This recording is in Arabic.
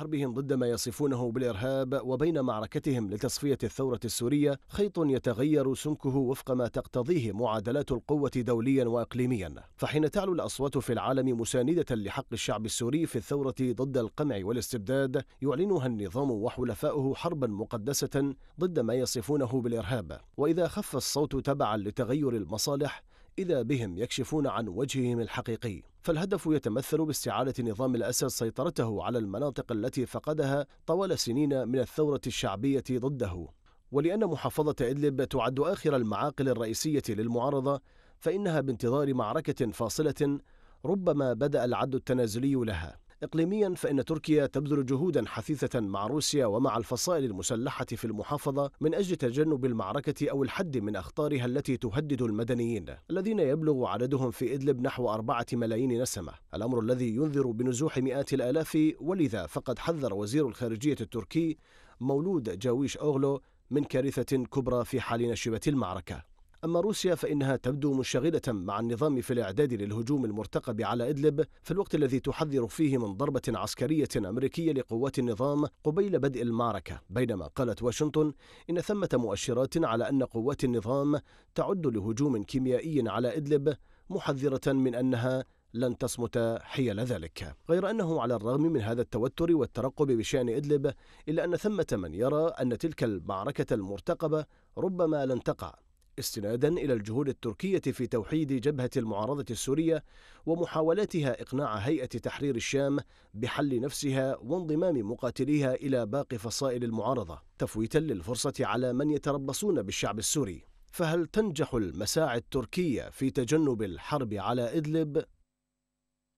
حربهم ضد ما يصفونه بالإرهاب وبين معركتهم لتصفية الثورة السورية خيط يتغير سمكه وفق ما تقتضيه معادلات القوة دوليا وإقليميا فحين تعلو الأصوات في العالم مساندة لحق الشعب السوري في الثورة ضد القمع والاستبداد يعلنها النظام وحلفاؤه حربا مقدسة ضد ما يصفونه بالإرهاب وإذا خف الصوت تبعا لتغير المصالح إذا بهم يكشفون عن وجههم الحقيقي فالهدف يتمثل باستعادة نظام الأسد سيطرته على المناطق التي فقدها طوال سنين من الثورة الشعبية ضده ولأن محافظة إدلب تعد آخر المعاقل الرئيسية للمعارضة فإنها بانتظار معركة فاصلة ربما بدأ العد التنازلي لها إقليميا فإن تركيا تبذل جهودا حثيثة مع روسيا ومع الفصائل المسلحة في المحافظة من أجل تجنب المعركة أو الحد من أخطارها التي تهدد المدنيين الذين يبلغ عددهم في إدلب نحو أربعة ملايين نسمة الأمر الذي ينذر بنزوح مئات الآلاف ولذا فقد حذر وزير الخارجية التركي مولود جاويش أوغلو من كارثة كبرى في حال نشبة المعركة أما روسيا فإنها تبدو منشغلة مع النظام في الإعداد للهجوم المرتقب على إدلب في الوقت الذي تحذر فيه من ضربة عسكرية أمريكية لقوات النظام قبيل بدء المعركة بينما قالت واشنطن إن ثمة مؤشرات على أن قوات النظام تعد لهجوم كيميائي على إدلب محذرة من أنها لن تصمت حيال ذلك غير أنه على الرغم من هذا التوتر والترقب بشأن إدلب إلا أن ثمة من يرى أن تلك المعركة المرتقبة ربما لن تقع استنادا الى الجهود التركيه في توحيد جبهه المعارضه السوريه ومحاولاتها اقناع هيئه تحرير الشام بحل نفسها وانضمام مقاتليها الى باقي فصائل المعارضه تفويتا للفرصه على من يتربصون بالشعب السوري فهل تنجح المساعي التركيه في تجنب الحرب على ادلب